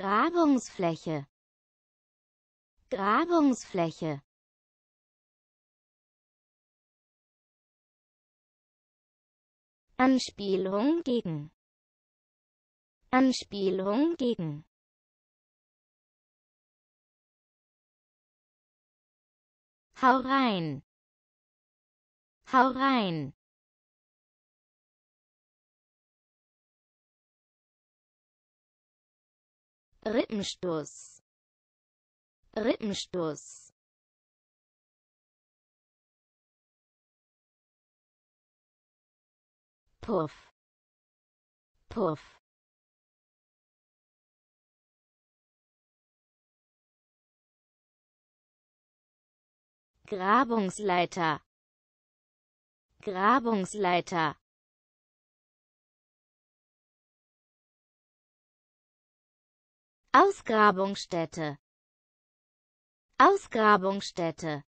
Grabungsfläche Grabungsfläche Anspielung gegen Anspielung gegen Hau rein Hau rein Rippenstoß Rippenstoß Puff Puff Grabungsleiter Grabungsleiter Ausgrabungsstätte Ausgrabungsstätte